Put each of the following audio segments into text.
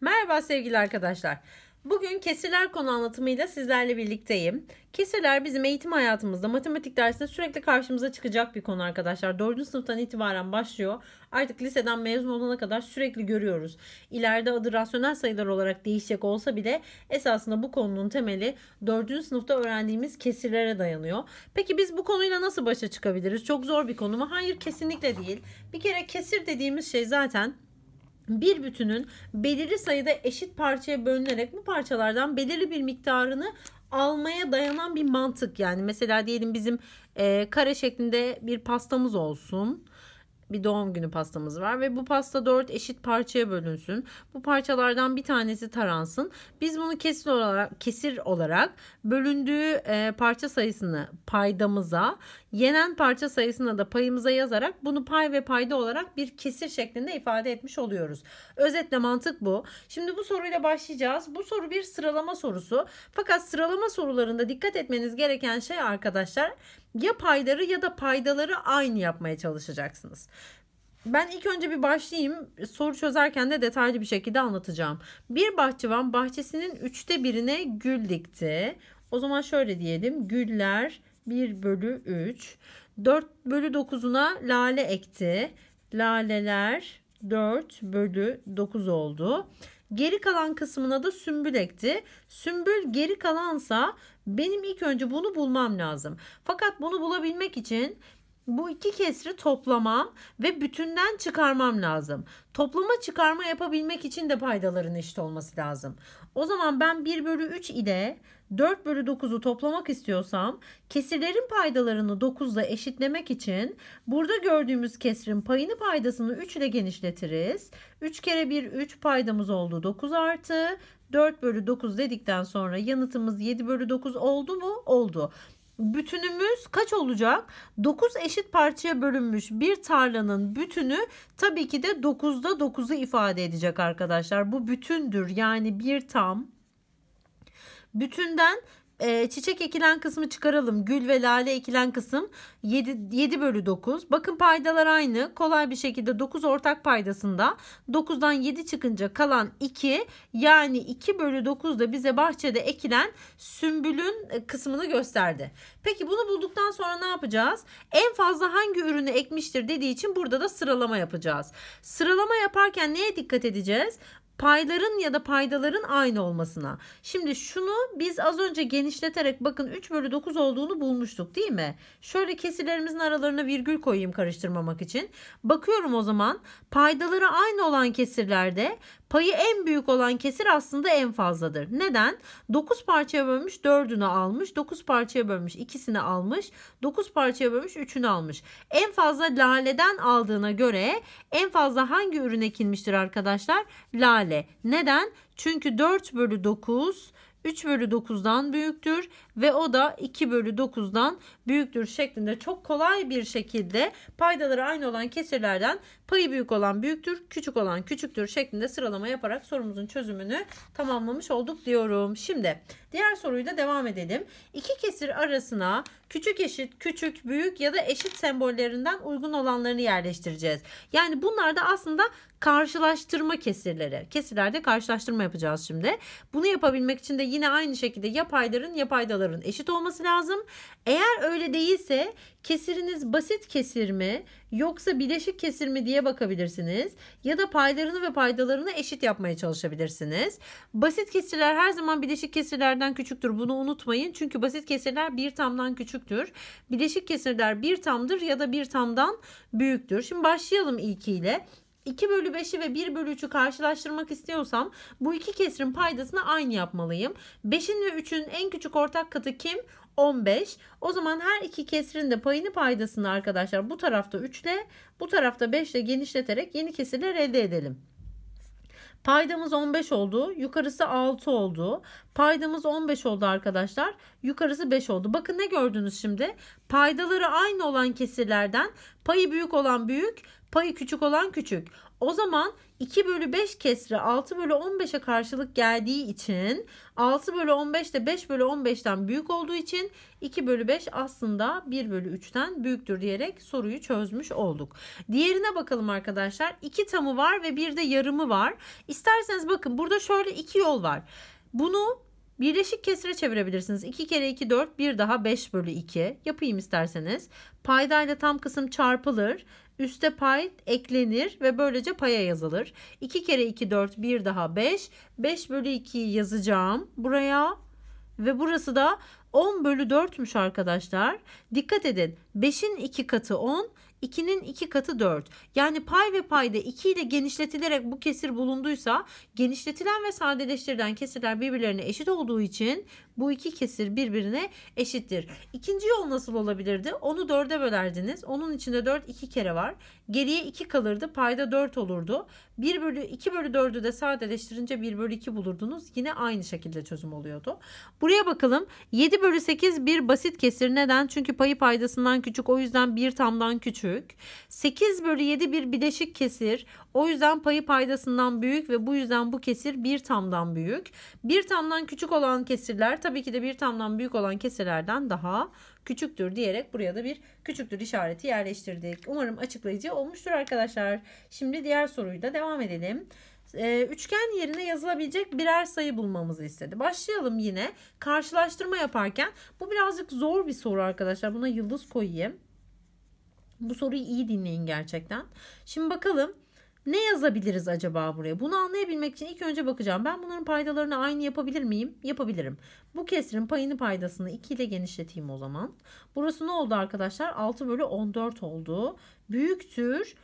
Merhaba sevgili arkadaşlar. Bugün kesirler konu anlatımıyla sizlerle birlikteyim. Kesirler bizim eğitim hayatımızda matematik dersinde sürekli karşımıza çıkacak bir konu arkadaşlar. 4. sınıftan itibaren başlıyor. Artık liseden mezun olana kadar sürekli görüyoruz. İleride adı rasyonel sayılar olarak değişecek olsa bile esasında bu konunun temeli 4. sınıfta öğrendiğimiz kesirlere dayanıyor. Peki biz bu konuyla nasıl başa çıkabiliriz? Çok zor bir konu mu? Hayır kesinlikle değil. Bir kere kesir dediğimiz şey zaten bir bütünün belirli sayıda eşit parçaya bölünerek bu parçalardan belirli bir miktarını almaya dayanan bir mantık yani mesela diyelim bizim e, kare şeklinde bir pastamız olsun bir doğum günü pastamız var ve bu pasta 4 eşit parçaya bölünsün. Bu parçalardan bir tanesi taransın. Biz bunu kesir olarak kesir olarak bölündüğü e, parça sayısını paydamıza Yenen parça sayısına da payımıza yazarak bunu pay ve payda olarak bir kesir şeklinde ifade etmiş oluyoruz. Özetle mantık bu. Şimdi bu soruyla başlayacağız. Bu soru bir sıralama sorusu. Fakat sıralama sorularında dikkat etmeniz gereken şey arkadaşlar ya payları ya da paydaları aynı yapmaya çalışacaksınız. Ben ilk önce bir başlayayım. Soru çözerken de detaylı bir şekilde anlatacağım. Bir bahçıvan bahçesinin üçte birine gül dikti. O zaman şöyle diyelim. Güller 1 bölü 3. 4 bölü 9'una lale ekti. Laleler 4 bölü 9 oldu. Geri kalan kısmına da sümbül ekti. Sümbül geri kalansa benim ilk önce bunu bulmam lazım. Fakat bunu bulabilmek için bu iki kesri toplamam ve bütünden çıkarmam lazım. Toplama çıkarma yapabilmek için de paydaların eşit olması lazım. O zaman ben 1 bölü 3 ile 4 bölü 9'u toplamak istiyorsam kesirlerin paydalarını 9 ile eşitlemek için burada gördüğümüz kesirin payını paydasını 3 ile genişletiriz. 3 kere 1 3 paydamız oldu 9 artı 4 bölü 9 dedikten sonra yanıtımız 7 bölü 9 oldu mu? Oldu. Bütünümüz kaç olacak? 9 eşit parçaya bölünmüş bir tarlanın bütünü tabii ki de 9'da 9'u ifade edecek arkadaşlar. Bu bütündür yani bir tam Bütünden e, çiçek ekilen kısmı çıkaralım. Gül ve lale ekilen kısım 7, 7 bölü 9. Bakın paydalar aynı. Kolay bir şekilde 9 ortak paydasında 9'dan 7 çıkınca kalan 2 yani 2 bölü 9 da bize bahçede ekilen sümbülün e, kısmını gösterdi. Peki bunu bulduktan sonra ne yapacağız? En fazla hangi ürünü ekmiştir dediği için burada da sıralama yapacağız. Sıralama yaparken neye dikkat edeceğiz? payların ya da paydaların aynı olmasına. Şimdi şunu biz az önce genişleterek bakın 3 bölü 9 olduğunu bulmuştuk değil mi? Şöyle kesirlerimizin aralarına virgül koyayım karıştırmamak için. Bakıyorum o zaman paydaları aynı olan kesirlerde payı en büyük olan kesir aslında en fazladır. Neden? 9 parçaya bölmüş 4'ünü almış, 9 parçaya bölmüş 2'sini almış, 9 parçaya bölmüş 3'ünü almış. En fazla laleden aldığına göre en fazla hangi ürün ekilmiştir arkadaşlar? Lale değerli. Neden? Çünkü 4 bölü 9 3 bölü 9'dan büyüktür ve o da 2 bölü 9'dan büyüktür şeklinde çok kolay bir şekilde paydaları aynı olan kesirlerden payı büyük olan büyüktür, küçük olan küçüktür şeklinde sıralama yaparak sorumuzun çözümünü tamamlamış olduk diyorum. Şimdi Diğer soruyu da devam edelim. İki kesir arasına küçük eşit, küçük, büyük ya da eşit sembollerinden uygun olanlarını yerleştireceğiz. Yani bunlar da aslında karşılaştırma kesirleri. Kesirlerde karşılaştırma yapacağız şimdi. Bunu yapabilmek için de yine aynı şekilde ya payların ya paydaların eşit olması lazım. Eğer öyle değilse Kesiriniz basit kesir mi yoksa bileşik kesir mi diye bakabilirsiniz. Ya da paylarını ve paydalarını eşit yapmaya çalışabilirsiniz. Basit kesirler her zaman bileşik kesirlerden küçüktür. Bunu unutmayın. Çünkü basit kesirler bir tamdan küçüktür. Bileşik kesirler bir tamdır ya da bir tamdan büyüktür. Şimdi başlayalım ilkiyle. 2 bölü 5'i ve 1 bölü 3'ü karşılaştırmak istiyorsam bu iki kesrin paydasını aynı yapmalıyım. 5'in ve 3'ün en küçük ortak katı kim? 15. O zaman her iki kesrin de payını paydasını arkadaşlar bu tarafta 3 ile bu tarafta 5 ile genişleterek yeni kesirler elde edelim. Paydamız 15 oldu. Yukarısı 6 oldu. Paydamız 15 oldu arkadaşlar. Yukarısı 5 oldu. Bakın ne gördünüz şimdi? Paydaları aynı olan kesirlerden payı büyük olan büyük, payı küçük olan küçük. O zaman 2 bölü 5 kesri 6 bölü 15'e karşılık geldiği için 6 bölü 15 de 5 bölü 15'ten büyük olduğu için 2 bölü 5 aslında 1 bölü 3'ten büyüktür diyerek soruyu çözmüş olduk. Diğerine bakalım arkadaşlar. 2 tamı var ve bir de yarımı var. İsterseniz bakın burada şöyle iki yol var. Bunu Birleşik kesire çevirebilirsiniz. 2 kere 2 4 bir daha 5 bölü 2 yapayım isterseniz. Paydayla tam kısım çarpılır Üste pay eklenir ve böylece paya yazılır. 2 kere 2 4 bir daha 5. 5 bölü 2'yi yazacağım buraya. Ve burası da 10 bölü 4'müş arkadaşlar. Dikkat edin 5'in 2 katı 10 2'nin 2 katı 4. Yani pay ve payda 2 ile genişletilerek bu kesir bulunduysa genişletilen ve sadeleştirilen kesirler birbirlerine eşit olduğu için bu iki kesir birbirine eşittir. İkinci yol nasıl olabilirdi? Onu dörde bölerdiniz. Onun içinde 4 iki kere var. Geriye 2 kalırdı. Payda 4 olurdu. 1 bölü 2 bölü 4'ü de sadeleştirince 1 bölü 2 bulurdunuz. Yine aynı şekilde çözüm oluyordu. Buraya bakalım. 7 bölü 8 bir basit kesir. Neden? Çünkü payı paydasından küçük. O yüzden 1 tamdan küçük. 8 bölü 7 bir bileşik kesir. O yüzden payı paydasından büyük ve bu yüzden bu kesir 1 tamdan büyük. 1 tamdan küçük olan kesirler tabii ki de bir tamdan büyük olan keselerden daha küçüktür diyerek buraya da bir küçüktür işareti yerleştirdik. Umarım açıklayıcı olmuştur arkadaşlar. Şimdi diğer soruyu da devam edelim ee, üçgen yerine yazılabilecek birer sayı bulmamızı istedi. Başlayalım yine karşılaştırma yaparken. Bu birazcık zor bir soru arkadaşlar. Buna yıldız koyayım. Bu soruyu iyi dinleyin gerçekten. Şimdi bakalım ne yazabiliriz acaba buraya? Bunu anlayabilmek için ilk önce bakacağım. Ben bunların paydalarını aynı yapabilir miyim? Yapabilirim. Bu kesirin payını paydasını 2 ile genişleteyim o zaman. Burası ne oldu arkadaşlar? 6 bölü 14 oldu. Büyüktür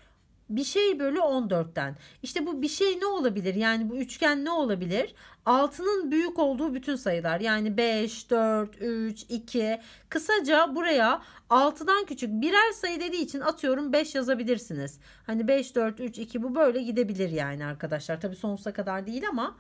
bir şey bölü 14'ten. İşte bu bir şey ne olabilir? Yani bu üçgen ne olabilir? 6'nın büyük olduğu bütün sayılar. Yani 5, 4, 3, 2. Kısaca buraya 6'dan küçük birer sayı dediği için atıyorum 5 yazabilirsiniz. Hani 5, 4, 3, 2 bu böyle gidebilir yani arkadaşlar. Tabii sonsuza kadar değil ama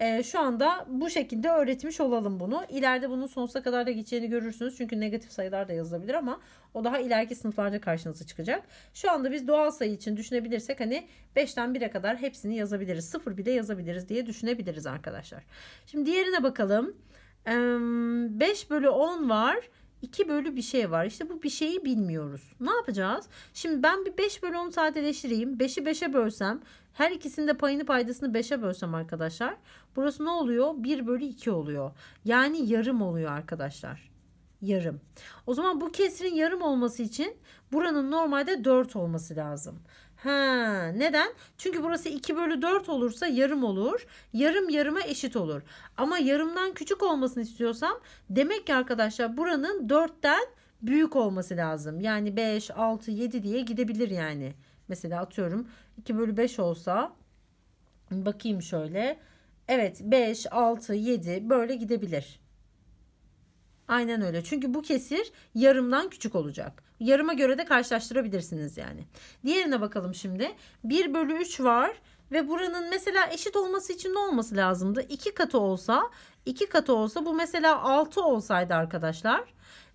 e, şu anda bu şekilde öğretmiş olalım bunu. İleride bunun sonsuza kadar da geçeceğini görürsünüz. Çünkü negatif sayılar da yazılabilir ama o daha ileriki sınıflarda karşınıza çıkacak. Şu anda biz doğal sayı için düşünebilirsek hani 5'ten 1'e kadar hepsini yazabiliriz. 0 bile yazabiliriz diye düşünebiliriz arkadaşlar. Şimdi diğerine bakalım. 5 bölü 10 var. 2 bölü bir şey var. İşte bu bir şeyi bilmiyoruz. Ne yapacağız? Şimdi ben bir 5 bölü 10 sadeleştireyim. 5'i 5'e bölsem her ikisinde payını paydasını 5'e bölsem arkadaşlar. Burası ne oluyor? 1 bölü 2 oluyor. Yani yarım oluyor arkadaşlar. Yarım. O zaman bu kesirin yarım olması için buranın normalde 4 olması lazım. Ha, neden? Çünkü burası 2 bölü 4 olursa yarım olur. Yarım yarıma eşit olur. Ama yarımdan küçük olmasını istiyorsam demek ki arkadaşlar buranın 4'ten büyük olması lazım. Yani 5, 6, 7 diye gidebilir yani. Mesela atıyorum 2 bölü 5 olsa bakayım şöyle. Evet 5, 6, 7 böyle gidebilir. Aynen öyle. Çünkü bu kesir yarımdan küçük olacak. Yarıma göre de karşılaştırabilirsiniz yani. Diğerine bakalım şimdi. 1 bölü 3 var ve buranın mesela eşit olması için ne olması lazımdı? 2 katı olsa 2 katı olsa bu mesela 6 olsaydı arkadaşlar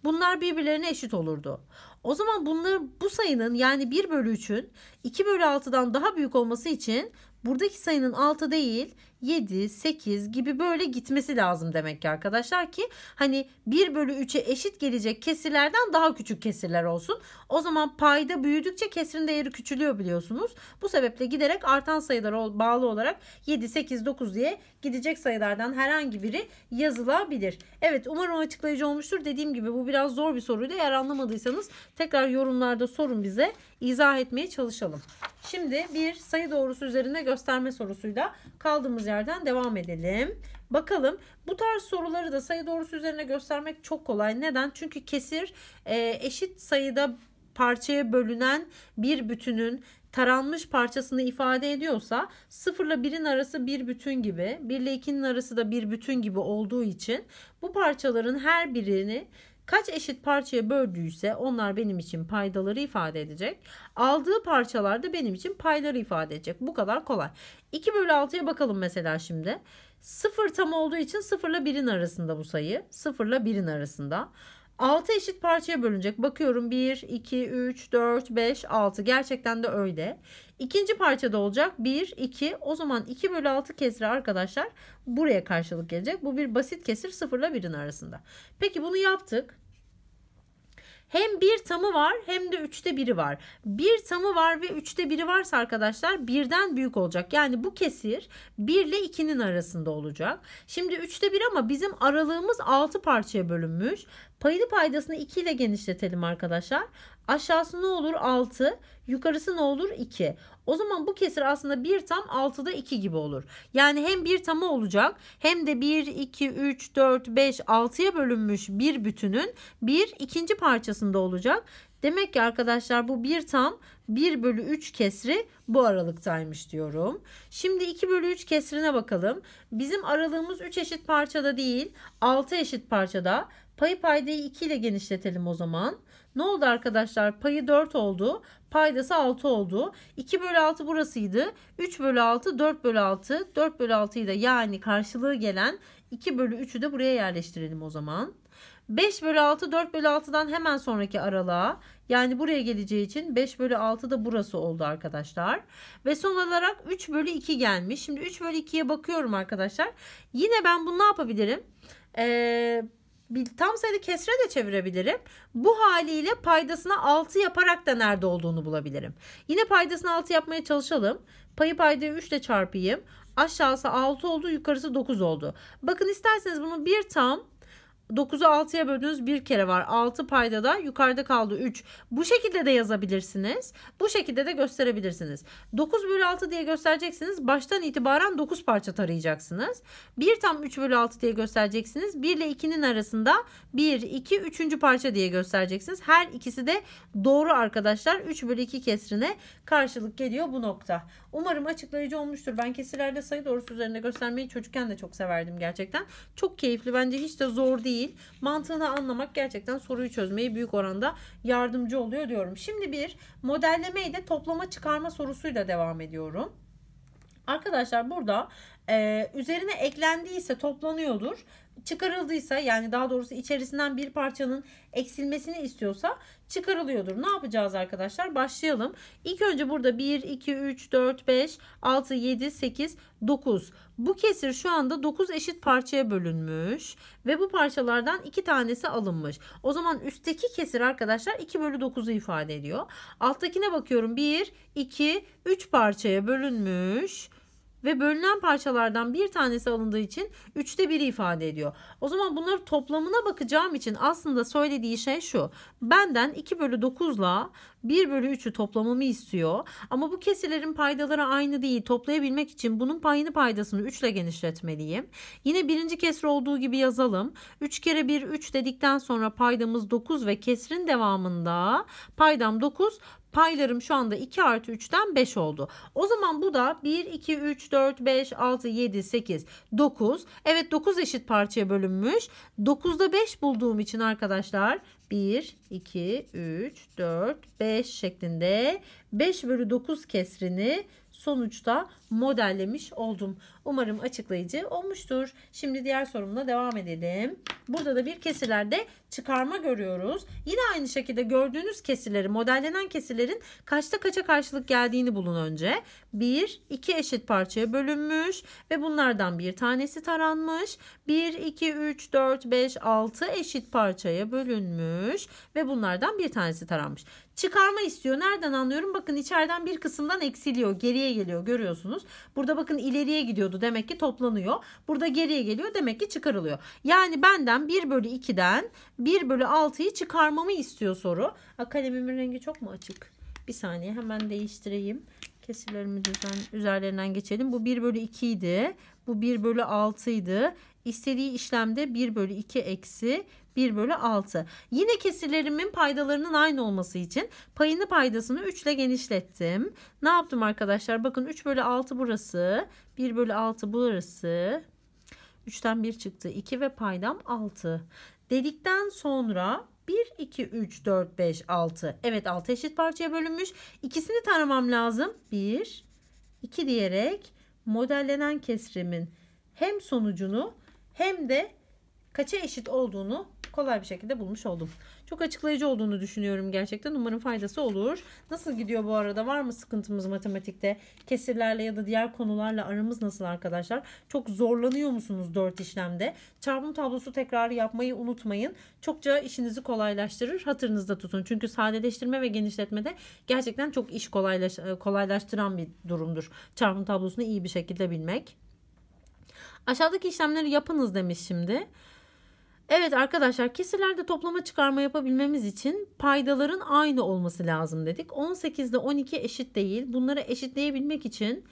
Bunlar birbirlerine eşit olurdu. O zaman bunların bu sayının yani 1 bölü 3'ün 2 bölü 6'dan daha büyük olması için buradaki sayının 6 değil 7, 8 gibi böyle gitmesi lazım demek ki arkadaşlar ki hani 1 bölü 3'e eşit gelecek kesirlerden daha küçük kesirler olsun. O zaman payda büyüdükçe kesirin değeri küçülüyor biliyorsunuz. Bu sebeple giderek artan sayılara bağlı olarak 7, 8, 9 diye gidecek sayılardan herhangi biri yazılabilir. Evet umarım açıklayıcı olmuştur. Dediğim gibi bu biraz zor bir soruydu. Eğer anlamadıysanız tekrar yorumlarda sorun bize. izah etmeye çalışalım. Şimdi bir sayı doğrusu üzerinde gösterme sorusuyla kaldığımız yerden devam edelim. Bakalım bu tarz soruları da sayı doğrusu üzerine göstermek çok kolay. Neden? Çünkü kesir e, eşit sayıda parçaya bölünen bir bütünün taranmış parçasını ifade ediyorsa sıfırla birin arası bir bütün gibi 1 ile 2'nin arası da bir bütün gibi olduğu için bu parçaların her birini Kaç eşit parçaya böldüyse onlar benim için paydaları ifade edecek. Aldığı parçalar da benim için payları ifade edecek. Bu kadar kolay. 2 bölü 6'ya bakalım mesela şimdi. 0 tam olduğu için 0 ile 1'in arasında bu sayı. 0 ile 1'in arasında. 6 eşit parçaya bölünecek. Bakıyorum 1, 2, 3, 4, 5, 6. Gerçekten de öyle. İkinci parçada olacak 1, 2. O zaman 2 bölü 6 kesri arkadaşlar buraya karşılık gelecek. Bu bir basit kesir 0 ile 1'in arasında. Peki bunu yaptık. Hem bir tamı var hem de üçte biri var. Bir tamı var ve üçte biri varsa arkadaşlar birden büyük olacak. Yani bu kesir 1 ile 2'nin arasında olacak. Şimdi üçte bir ama bizim aralığımız altı parçaya bölünmüş. Payını paydasını 2 ile genişletelim arkadaşlar. Aşağısı ne olur? 6. Yukarısı ne olur? 2. O zaman bu kesir aslında 1 tam 6'da 2 gibi olur. Yani hem 1 tamı olacak hem de 1, 2, 3, 4, 5, 6'ya bölünmüş bir bütünün bir ikinci parçasında olacak. Demek ki arkadaşlar bu 1 tam 1 bölü 3 kesri bu aralıktaymış diyorum. Şimdi 2 bölü 3 kesrine bakalım. Bizim aralığımız 3 eşit parçada değil 6 eşit parçada. Payı paydayı 2 ile genişletelim o zaman. Ne oldu arkadaşlar? Payı 4 oldu. Paydası 6 oldu. 2 bölü 6 burasıydı. 3 bölü 6, 4 bölü 6. 4 bölü 6'yı da yani karşılığı gelen 2 bölü 3'ü de buraya yerleştirelim o zaman. 5 bölü 6 4 bölü 6'dan hemen sonraki aralığa yani buraya geleceği için 5 bölü 6 da burası oldu arkadaşlar. Ve son olarak 3 bölü 2 gelmiş. Şimdi 3 bölü 2'ye bakıyorum arkadaşlar. Yine ben bunu ne yapabilirim? Ee, bir tam sayıda kesre de çevirebilirim. Bu haliyle paydasına 6 yaparak da nerede olduğunu bulabilirim. Yine paydasına 6 yapmaya çalışalım. Payı paydayı 3 ile çarpayım. Aşağısı 6 oldu, yukarısı 9 oldu. Bakın isterseniz bunu bir tam 9'u 6'ya böldüğünüz bir kere var. 6 payda da yukarıda kaldı 3. Bu şekilde de yazabilirsiniz. Bu şekilde de gösterebilirsiniz. 9 bölü 6 diye göstereceksiniz. Baştan itibaren 9 parça tarayacaksınız. 1 tam 3 bölü 6 diye göstereceksiniz. 1 ile 2'nin arasında 1, 2, 3. parça diye göstereceksiniz. Her ikisi de doğru arkadaşlar. 3 bölü 2 kesrine karşılık geliyor bu nokta. Umarım açıklayıcı olmuştur. Ben kesirlerde sayı doğrusu üzerinde göstermeyi çocukken de çok severdim gerçekten. Çok keyifli. Bence hiç de zor değil değil. Mantığını anlamak gerçekten soruyu çözmeye büyük oranda yardımcı oluyor diyorum. Şimdi bir modellemeyi de toplama çıkarma sorusuyla devam ediyorum. Arkadaşlar burada e, üzerine eklendiyse toplanıyordur çıkarıldıysa yani daha doğrusu içerisinden bir parçanın eksilmesini istiyorsa çıkarılıyordur. Ne yapacağız arkadaşlar? Başlayalım. İlk önce burada 1, 2, 3, 4, 5, 6, 7, 8, 9. Bu kesir şu anda 9 eşit parçaya bölünmüş ve bu parçalardan 2 tanesi alınmış. O zaman üstteki kesir arkadaşlar 2 bölü 9'u ifade ediyor. Alttakine bakıyorum 1, 2, 3 parçaya bölünmüş ve bölünen parçalardan bir tanesi alındığı için üçte biri ifade ediyor. O zaman bunları toplamına bakacağım için aslında söylediği şey şu. Benden 2 bölü 9 ile 1 bölü 3'ü toplamamı istiyor. Ama bu kesilerin paydaları aynı değil. Toplayabilmek için bunun payını paydasını 3 ile genişletmeliyim. Yine birinci kesir olduğu gibi yazalım. 3 kere 1 3 dedikten sonra paydamız 9 ve kesrin devamında paydam 9 Paylarım şu anda 2 artı 3'ten 5 oldu. O zaman bu da 1, 2, 3, 4, 5, 6, 7, 8, 9. Evet 9 eşit parçaya bölünmüş. 9'da 5 bulduğum için arkadaşlar 1, 2, 3, 4, 5 şeklinde 5 bölü 9 kesrini sonuçta modellemiş oldum. Umarım açıklayıcı olmuştur. Şimdi diğer sorumla devam edelim. Burada da bir kesilerde çıkarma görüyoruz. Yine aynı şekilde gördüğünüz kesileri, modellenen kesilerin kaçta kaça karşılık geldiğini bulun önce. 1, 2 eşit parçaya bölünmüş ve bunlardan bir tanesi taranmış. 1, 2, 3, 4, 5, 6 eşit parçaya bölünmüş ve bunlardan bir tanesi taranmış. Çıkarma istiyor. Nereden anlıyorum? Bakın içeriden bir kısımdan eksiliyor. Geriye geliyor görüyorsunuz. Burada bakın ileriye gidiyordu. Demek ki toplanıyor. Burada geriye geliyor. Demek ki çıkarılıyor. Yani benden 1 bölü 2'den 1 bölü 6'yı çıkarmamı istiyor soru. kalemimin rengi çok mu açık? Bir saniye hemen değiştireyim. Kesirlerimi düzen, üzerlerinden geçelim. Bu 1 bölü 2 idi. Bu 1 bölü 6 idi. İstediği işlemde 1 bölü 2 eksi 1 bölü 6. Yine kesirlerimin paydalarının aynı olması için payını paydasını 3 ile genişlettim. Ne yaptım arkadaşlar? Bakın 3 bölü 6 burası. 1 bölü 6 burası. 3'ten 1 çıktı. 2 ve paydam 6. Dedikten sonra 1, 2, 3, 4, 5, 6. Evet 6 eşit parçaya bölünmüş. İkisini taramam lazım. 1, 2 diyerek modellenen kesrimin hem sonucunu hem de kaça eşit olduğunu kolay bir şekilde bulmuş oldum. Çok açıklayıcı olduğunu düşünüyorum gerçekten. Umarım faydası olur. Nasıl gidiyor bu arada? Var mı sıkıntımız matematikte? Kesirlerle ya da diğer konularla aramız nasıl arkadaşlar? Çok zorlanıyor musunuz dört işlemde? Çarpım tablosu tekrarı yapmayı unutmayın. Çokça işinizi kolaylaştırır. Hatırınızda tutun. Çünkü sadeleştirme ve genişletmede gerçekten çok iş kolaylaş e, kolaylaştıran bir durumdur. Çarpım tablosunu iyi bir şekilde bilmek. Aşağıdaki işlemleri yapınız demiş şimdi. Evet arkadaşlar kesirlerde toplama çıkarma yapabilmemiz için paydaların aynı olması lazım dedik. 18 ile 12 eşit değil. Bunları eşitleyebilmek için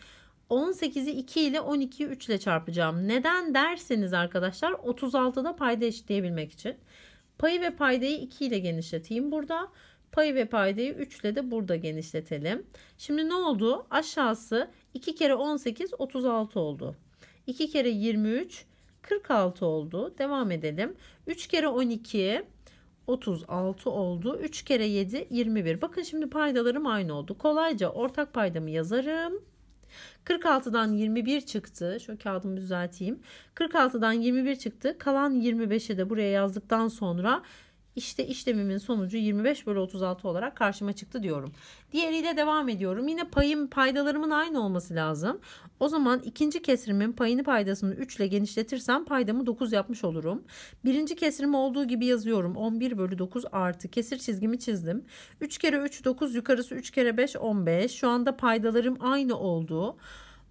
18'i 2 ile 12'yi 3 ile çarpacağım. Neden derseniz arkadaşlar 36'da payda eşitleyebilmek için. Payı ve paydayı 2 ile genişleteyim burada. Payı ve paydayı 3 ile de burada genişletelim. Şimdi ne oldu? Aşağısı 2 kere 18 36 oldu. 2 kere 23 46 oldu. Devam edelim. 3 kere 12 36 oldu. 3 kere 7 21. Bakın şimdi paydalarım aynı oldu. Kolayca ortak paydamı yazarım. 46'dan 21 çıktı. Şöyle kağıdımı düzelteyim. 46'dan 21 çıktı. Kalan 25'i de buraya yazdıktan sonra işte işlemimin sonucu 25 bölü 36 olarak karşıma çıktı diyorum. Diğeriyle devam ediyorum. Yine payım paydalarımın aynı olması lazım. O zaman ikinci kesrimin payını paydasını 3 ile genişletirsem paydamı 9 yapmış olurum. Birinci kesrim olduğu gibi yazıyorum. 11 bölü 9 artı kesir çizgimi çizdim. 3 kere 3 9 yukarısı 3 kere 5 15. Şu anda paydalarım aynı oldu.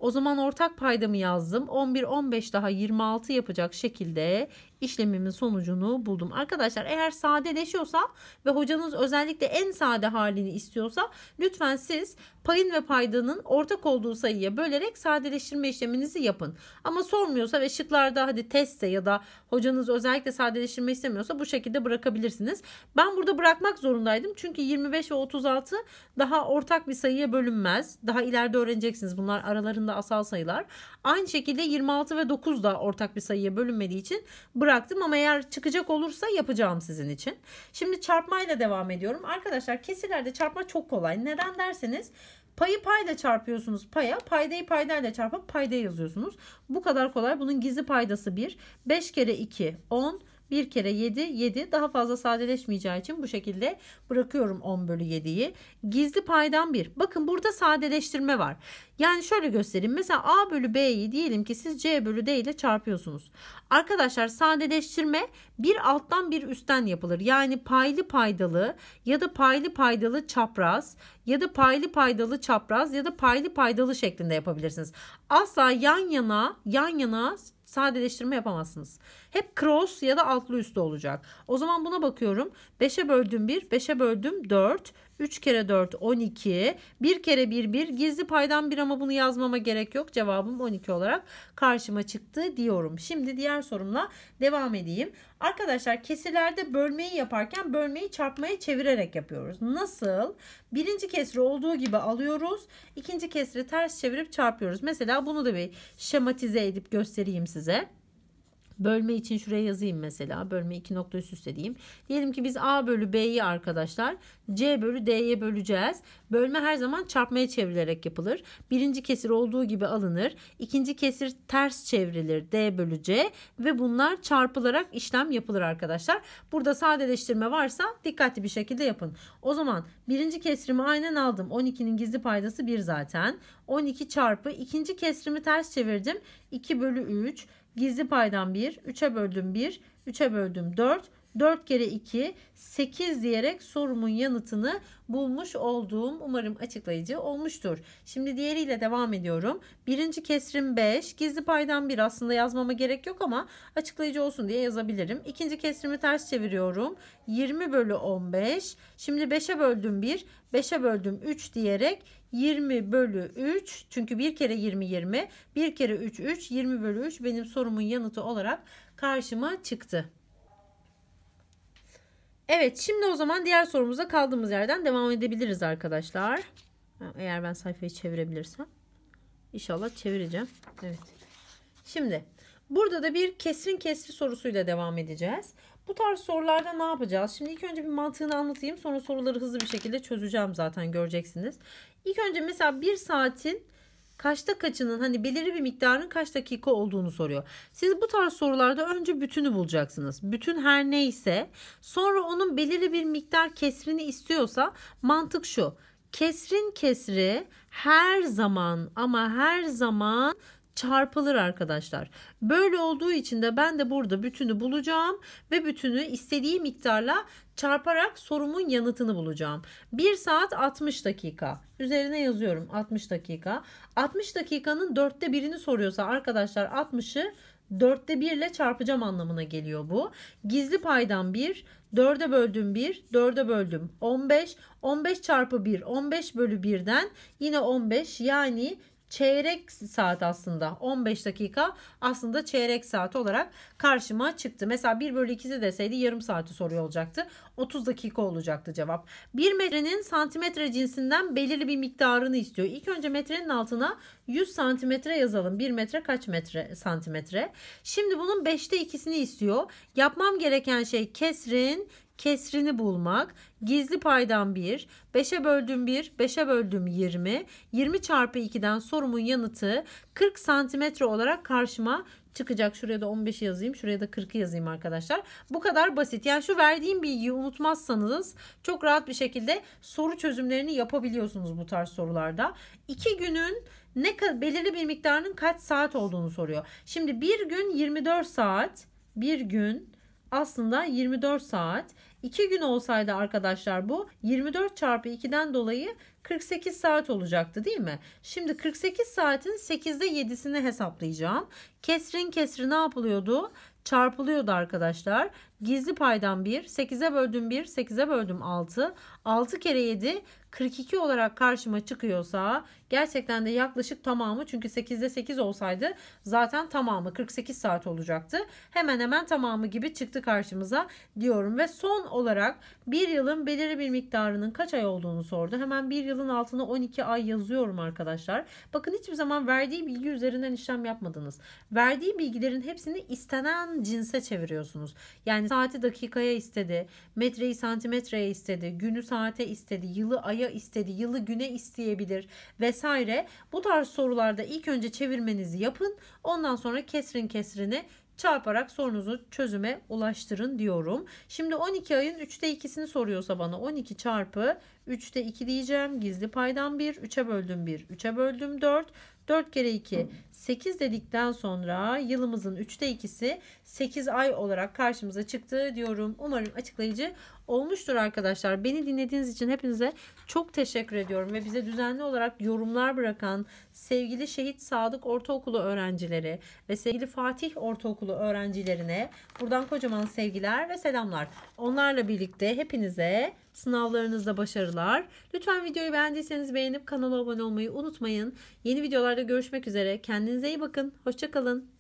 O zaman ortak paydamı yazdım. 11 15 daha 26 yapacak şekilde işlemimin sonucunu buldum. Arkadaşlar eğer sadeleşiyorsa ve hocanız özellikle en sade halini istiyorsa lütfen siz payın ve paydanın ortak olduğu sayıya bölerek sadeleştirme işleminizi yapın. Ama sormuyorsa ve şıklarda hadi testse ya da hocanız özellikle sadeleştirme istemiyorsa bu şekilde bırakabilirsiniz. Ben burada bırakmak zorundaydım çünkü 25 ve 36 daha ortak bir sayıya bölünmez. Daha ileride öğreneceksiniz bunlar aralarında asal sayılar. Aynı şekilde 26 ve 9 da ortak bir sayıya bölünmediği için bırak bıraktım ama eğer çıkacak olursa yapacağım sizin için. Şimdi çarpmayla devam ediyorum. Arkadaşlar kesirlerde çarpma çok kolay. Neden derseniz Payı payla çarpıyorsunuz paya. Paydayı paydayla çarpıp payda yazıyorsunuz. Bu kadar kolay. Bunun gizli paydası 1. 5 kere 2 10 bir kere 7 7 daha fazla sadeleşmeyeceği için bu şekilde bırakıyorum 10 bölü 7'yi. Gizli paydan 1. Bakın burada sadeleştirme var. Yani şöyle göstereyim. Mesela A bölü B'yi diyelim ki siz C bölü D ile çarpıyorsunuz. Arkadaşlar sadeleştirme bir alttan bir üstten yapılır. Yani paylı paydalı ya da paylı paydalı çapraz ya da paylı paydalı çapraz ya da paylı paydalı şeklinde yapabilirsiniz. Asla yan yana yan yana sadeleştirme yapamazsınız. Hep cross ya da altlı üstlü olacak. O zaman buna bakıyorum. 5'e böldüm 1, 5'e böldüm 4, 3 kere 4 12. 1 kere 1 1. Gizli paydan bir ama bunu yazmama gerek yok. Cevabım 12 olarak karşıma çıktı diyorum. Şimdi diğer sorumla devam edeyim. Arkadaşlar kesirlerde bölmeyi yaparken bölmeyi çarpmaya çevirerek yapıyoruz. Nasıl? Birinci kesri olduğu gibi alıyoruz. ikinci kesri ters çevirip çarpıyoruz. Mesela bunu da bir şematize edip göstereyim size. Bölme için şuraya yazayım mesela. Bölme iki nokta üst üste diyeyim. Diyelim ki biz A bölü B'yi arkadaşlar C bölü D'ye böleceğiz. Bölme her zaman çarpmaya çevrilerek yapılır. Birinci kesir olduğu gibi alınır. İkinci kesir ters çevrilir D bölü C ve bunlar çarpılarak işlem yapılır arkadaşlar. Burada sadeleştirme varsa dikkatli bir şekilde yapın. O zaman birinci kesrimi aynen aldım. 12'nin gizli paydası 1 zaten. 12 çarpı ikinci kesrimi ters çevirdim. 2 bölü 3. Gizli paydan 1. 3'e böldüm 1. 3'e böldüm 4. 4 kere 2 8 diyerek sorumun yanıtını bulmuş olduğum umarım açıklayıcı olmuştur. Şimdi diğeriyle devam ediyorum. Birinci kesrim 5 gizli paydan 1 aslında yazmama gerek yok ama açıklayıcı olsun diye yazabilirim. İkinci kesrimi ters çeviriyorum. 20 bölü 15 şimdi 5'e böldüm 1 5'e böldüm 3 diyerek 20 bölü 3 çünkü 1 kere 20 20 1 kere 3 3 20 bölü 3 benim sorumun yanıtı olarak karşıma çıktı. Evet şimdi o zaman diğer sorumuza kaldığımız yerden devam edebiliriz arkadaşlar. Eğer ben sayfayı çevirebilirsem. İnşallah çevireceğim. Evet. Şimdi burada da bir kesrin kesri sorusuyla devam edeceğiz. Bu tarz sorularda ne yapacağız? Şimdi ilk önce bir mantığını anlatayım. Sonra soruları hızlı bir şekilde çözeceğim zaten göreceksiniz. İlk önce mesela bir saatin kaçta kaçının hani belirli bir miktarın kaç dakika olduğunu soruyor. Siz bu tarz sorularda önce bütünü bulacaksınız. Bütün her neyse sonra onun belirli bir miktar kesrini istiyorsa mantık şu. Kesrin kesri her zaman ama her zaman çarpılır arkadaşlar. Böyle olduğu için de ben de burada bütünü bulacağım ve bütünü istediği miktarla çarparak sorumun yanıtını bulacağım. 1 saat 60 dakika. Üzerine yazıyorum 60 dakika. 60 dakikanın dörtte birini soruyorsa arkadaşlar 60'ı dörtte birle çarpacağım anlamına geliyor bu. Gizli paydan 1, 4'e böldüm 1, 4'e böldüm 15, 15 çarpı 1, 15 bölü 1'den yine 15 yani çeyrek saat aslında 15 dakika aslında çeyrek saat olarak karşıma çıktı. Mesela 1 bölü 2'si deseydi yarım saati soruyor olacaktı. 30 dakika olacaktı cevap. 1 metrenin santimetre cinsinden belirli bir miktarını istiyor. İlk önce metrenin altına 100 santimetre yazalım. 1 metre kaç metre santimetre? Şimdi bunun 5'te ikisini istiyor. Yapmam gereken şey kesrin kesrini bulmak. Gizli paydan 1, 5'e böldüğüm 1, 5'e böldüğüm 20. 20 çarpı 2'den sorumun yanıtı 40 santimetre olarak karşıma çıkacak. Şuraya da 15 yazayım. Şuraya da 40'ı yazayım arkadaşlar. Bu kadar basit. Yani şu verdiğim bilgiyi unutmazsanız çok rahat bir şekilde soru çözümlerini yapabiliyorsunuz bu tarz sorularda. 2 günün ne belirli bir miktarının kaç saat olduğunu soruyor. Şimdi bir gün 24 saat, bir gün aslında 24 saat. 2 gün olsaydı arkadaşlar bu 24 çarpı 2'den dolayı 48 saat olacaktı değil mi? Şimdi 48 saatin 8'de 7'sini hesaplayacağım. Kesrin kesri ne yapılıyordu? Çarpılıyordu arkadaşlar. Gizli paydan 1, 8'e böldüm 1, 8'e böldüm 6. 6 kere 7, 42 olarak karşıma çıkıyorsa gerçekten de yaklaşık tamamı çünkü 8'de 8 olsaydı zaten tamamı 48 saat olacaktı. Hemen hemen tamamı gibi çıktı karşımıza diyorum ve son olarak bir yılın belirli bir miktarının kaç ay olduğunu sordu. Hemen bir yılın altına 12 ay yazıyorum arkadaşlar. Bakın hiçbir zaman verdiği bilgi üzerinden işlem yapmadınız. Verdiği bilgilerin hepsini istenen cinse çeviriyorsunuz. Yani saati dakikaya istedi. Metreyi santimetreye istedi. Günü saate istedi. Yılı aya istedi. Yılı güne isteyebilir vesaire. Bu tarz sorularda ilk önce çevirmenizi yapın. Ondan sonra kesrin kesrini çarparak sorunuzu çözüme ulaştırın diyorum. Şimdi 12 ayın 3'te 2'sini soruyorsa bana 12 çarpı 3'te 2 diyeceğim. Gizli paydan 1, 3'e böldüm 1, 3'e böldüm 4. 4 kere 2 8 dedikten sonra yılımızın 3'te 2'si 8 ay olarak karşımıza çıktı diyorum. Umarım açıklayıcı olmuştur arkadaşlar. Beni dinlediğiniz için hepinize çok teşekkür ediyorum ve bize düzenli olarak yorumlar bırakan sevgili Şehit Sadık Ortaokulu öğrencileri ve sevgili Fatih Ortaokulu öğrencilerine buradan kocaman sevgiler ve selamlar. Onlarla birlikte hepinize sınavlarınızda başarılar. Lütfen videoyu beğendiyseniz beğenip kanala abone olmayı unutmayın. Yeni videolarda görüşmek üzere. Kendinize iyi bakın. Hoşçakalın.